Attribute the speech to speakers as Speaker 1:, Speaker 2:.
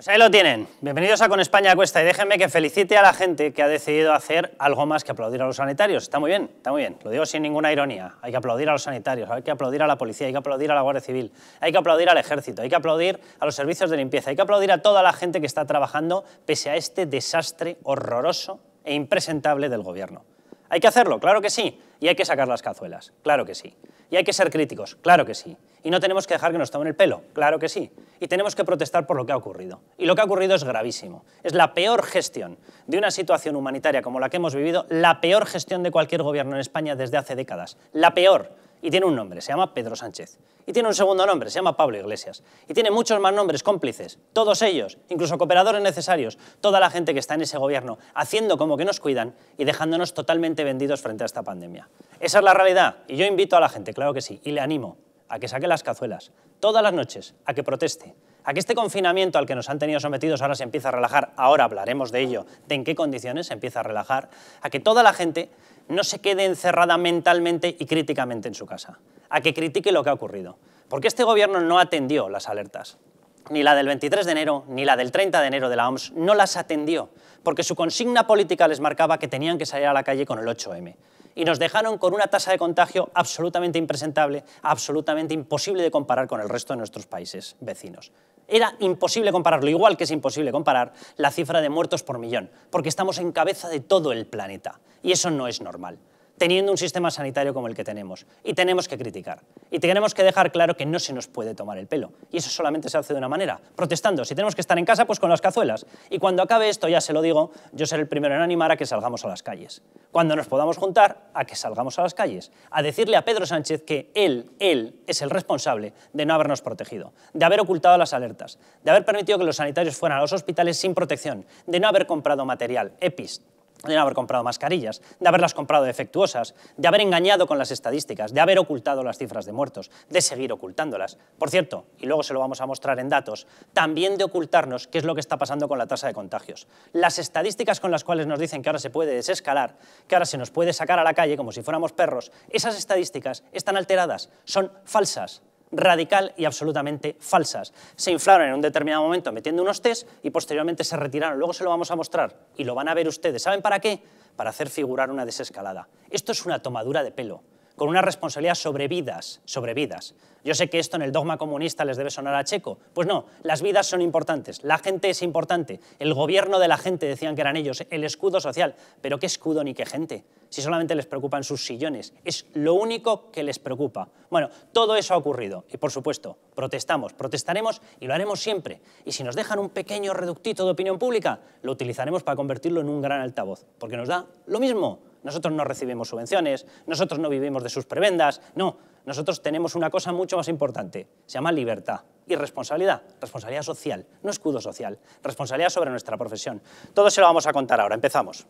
Speaker 1: Pues ahí lo tienen. Bienvenidos a Con España Cuesta y déjenme que felicite a la gente que ha decidido hacer algo más que aplaudir a los sanitarios. Está muy bien, está muy bien. Lo digo sin ninguna ironía. Hay que aplaudir a los sanitarios, hay que aplaudir a la policía, hay que aplaudir a la Guardia Civil, hay que aplaudir al ejército, hay que aplaudir a los servicios de limpieza, hay que aplaudir a toda la gente que está trabajando pese a este desastre horroroso e impresentable del gobierno. Hay que hacerlo, claro que sí. Y hay que sacar las cazuelas, claro que sí. Y hay que ser críticos, claro que sí. Y no tenemos que dejar que nos tomen el pelo, claro que sí. Y tenemos que protestar por lo que ha ocurrido. Y lo que ha ocurrido es gravísimo. Es la peor gestión de una situación humanitaria como la que hemos vivido, la peor gestión de cualquier gobierno en España desde hace décadas. La peor. Y tiene un nombre, se llama Pedro Sánchez. Y tiene un segundo nombre, se llama Pablo Iglesias. Y tiene muchos más nombres cómplices, todos ellos, incluso cooperadores necesarios, toda la gente que está en ese gobierno, haciendo como que nos cuidan y dejándonos totalmente vendidos frente a esta pandemia. Esa es la realidad. Y yo invito a la gente, claro que sí, y le animo a que saque las cazuelas, todas las noches, a que proteste, a que este confinamiento al que nos han tenido sometidos ahora se empieza a relajar, ahora hablaremos de ello, de en qué condiciones se empieza a relajar, a que toda la gente no se quede encerrada mentalmente y críticamente en su casa, a que critique lo que ha ocurrido, porque este gobierno no atendió las alertas. Ni la del 23 de enero, ni la del 30 de enero de la OMS no las atendió, porque su consigna política les marcaba que tenían que salir a la calle con el 8M y nos dejaron con una tasa de contagio absolutamente impresentable, absolutamente imposible de comparar con el resto de nuestros países vecinos. Era imposible compararlo, igual que es imposible comparar la cifra de muertos por millón, porque estamos en cabeza de todo el planeta y eso no es normal teniendo un sistema sanitario como el que tenemos. Y tenemos que criticar. Y tenemos que dejar claro que no se nos puede tomar el pelo. Y eso solamente se hace de una manera, protestando. Si tenemos que estar en casa, pues con las cazuelas. Y cuando acabe esto, ya se lo digo, yo seré el primero en animar a que salgamos a las calles. Cuando nos podamos juntar, a que salgamos a las calles. A decirle a Pedro Sánchez que él, él, es el responsable de no habernos protegido, de haber ocultado las alertas, de haber permitido que los sanitarios fueran a los hospitales sin protección, de no haber comprado material, EPIs, de no haber comprado mascarillas, de haberlas comprado defectuosas, de haber engañado con las estadísticas, de haber ocultado las cifras de muertos, de seguir ocultándolas. Por cierto, y luego se lo vamos a mostrar en datos, también de ocultarnos qué es lo que está pasando con la tasa de contagios. Las estadísticas con las cuales nos dicen que ahora se puede desescalar, que ahora se nos puede sacar a la calle como si fuéramos perros, esas estadísticas están alteradas, son falsas radical y absolutamente falsas. Se inflaron en un determinado momento metiendo unos test y posteriormente se retiraron. Luego se lo vamos a mostrar y lo van a ver ustedes. ¿Saben para qué? Para hacer figurar una desescalada. Esto es una tomadura de pelo con una responsabilidad sobre vidas, sobre vidas. Yo sé que esto en el dogma comunista les debe sonar a checo. Pues no, las vidas son importantes, la gente es importante, el gobierno de la gente decían que eran ellos, el escudo social, pero qué escudo ni qué gente, si solamente les preocupan sus sillones, es lo único que les preocupa. Bueno, todo eso ha ocurrido y por supuesto, protestamos, protestaremos y lo haremos siempre. Y si nos dejan un pequeño reductito de opinión pública, lo utilizaremos para convertirlo en un gran altavoz, porque nos da lo mismo nosotros no recibimos subvenciones, nosotros no vivimos de sus prebendas, no, nosotros tenemos una cosa mucho más importante, se llama libertad y responsabilidad, responsabilidad social, no escudo social, responsabilidad sobre nuestra profesión. Todo se lo vamos a contar ahora, empezamos.